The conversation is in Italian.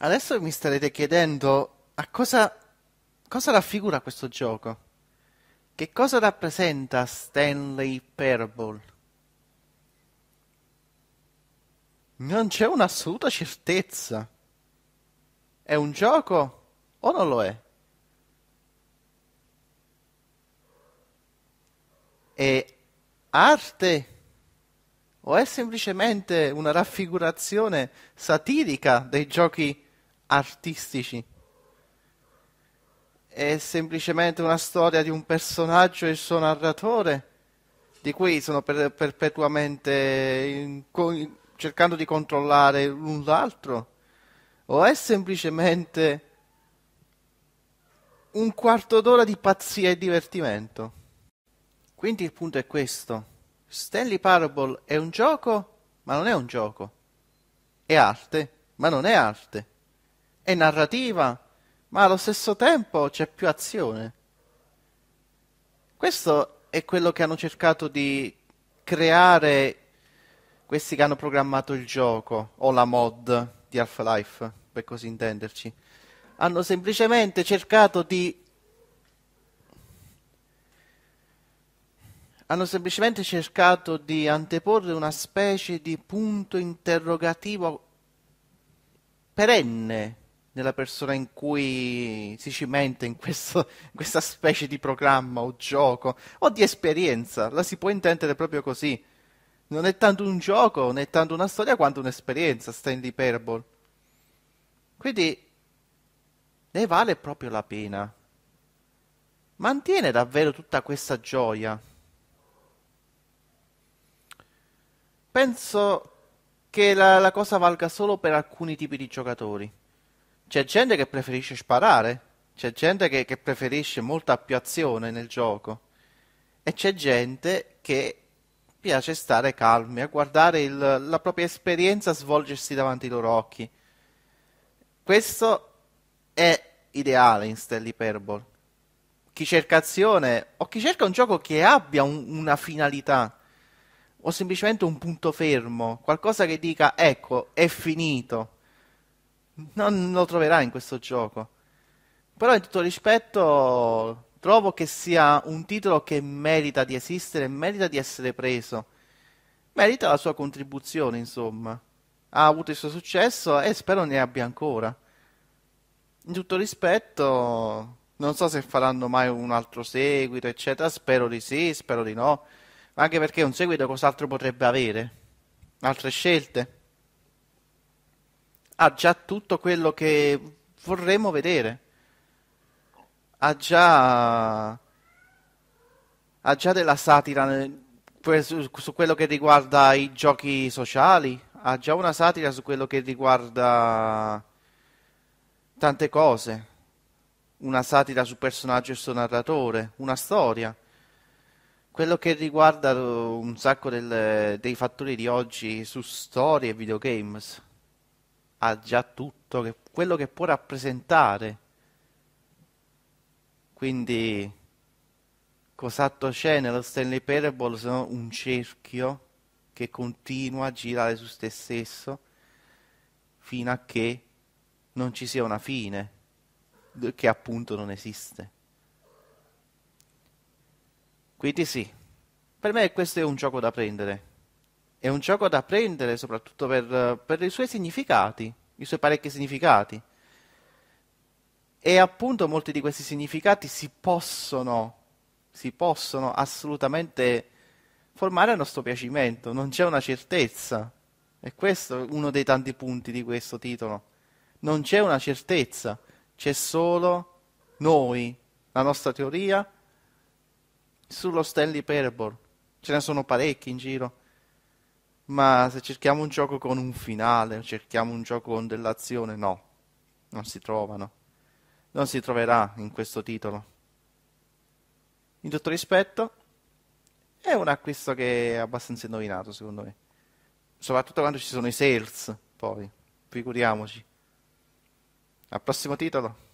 Adesso mi starete chiedendo a cosa, cosa raffigura questo gioco? Che cosa rappresenta Stanley Parable? Non c'è un'assoluta certezza. È un gioco o non lo è? È arte o è semplicemente una raffigurazione satirica dei giochi artistici. È semplicemente una storia di un personaggio e il suo narratore, di cui sono per, perpetuamente in, in, cercando di controllare l'un l'altro, o è semplicemente un quarto d'ora di pazzia e divertimento. Quindi il punto è questo. Stanley Parable è un gioco, ma non è un gioco. È arte, ma non è arte è narrativa, ma allo stesso tempo c'è più azione. Questo è quello che hanno cercato di creare questi che hanno programmato il gioco o la mod di Half-Life, per così intenderci. Hanno semplicemente cercato di hanno semplicemente cercato di anteporre una specie di punto interrogativo perenne nella persona in cui si cimenta in, questo, in questa specie di programma o gioco o di esperienza, la si può intendere proprio così. Non è tanto un gioco, né tanto una storia quanto un'esperienza, Stanley in Quindi ne vale proprio la pena. Mantiene davvero tutta questa gioia. Penso che la, la cosa valga solo per alcuni tipi di giocatori. C'è gente che preferisce sparare, c'è gente che, che preferisce molta più azione nel gioco e c'è gente che piace stare calmi, a guardare il, la propria esperienza svolgersi davanti ai loro occhi. Questo è ideale in Stell Hyperbole. Chi cerca azione o chi cerca un gioco che abbia un, una finalità o semplicemente un punto fermo, qualcosa che dica ecco, è finito non lo troverà in questo gioco. Però in tutto rispetto trovo che sia un titolo che merita di esistere, merita di essere preso. Merita la sua contribuzione, insomma. Ha avuto il suo successo e spero ne abbia ancora. In tutto rispetto, non so se faranno mai un altro seguito, eccetera. Spero di sì, spero di no. Anche perché un seguito cos'altro potrebbe avere? Altre scelte? ha già tutto quello che vorremmo vedere. Ha già, ha già della satira su, quello che riguarda i giochi sociali, ha già una satira su quello che riguarda tante cose, una satira su personaggio e suo narratore, una storia. Quello che riguarda un sacco del, dei fattori di oggi su storie e videogames ha già tutto, che, quello che può rappresentare. Quindi cos'atto c'è nello Stanley Parable se no un cerchio che continua a girare su se stesso fino a che non ci sia una fine, che appunto non esiste. Quindi sì, per me questo è un gioco da prendere è un gioco da prendere soprattutto per, per i suoi significati, i suoi parecchi significati. E appunto molti di questi significati si possono, si possono assolutamente formare a nostro piacimento, non c'è una certezza. E questo è uno dei tanti punti di questo titolo. Non c'è una certezza, c'è solo noi, la nostra teoria, sullo Stanley Parable. Ce ne sono parecchi in giro. Ma se cerchiamo un gioco con un finale, cerchiamo un gioco con dell'azione, no, non si trovano. Non si troverà in questo titolo. In tutto rispetto, è un acquisto che è abbastanza indovinato, secondo me. Soprattutto quando ci sono i sales, poi, figuriamoci. Al prossimo titolo.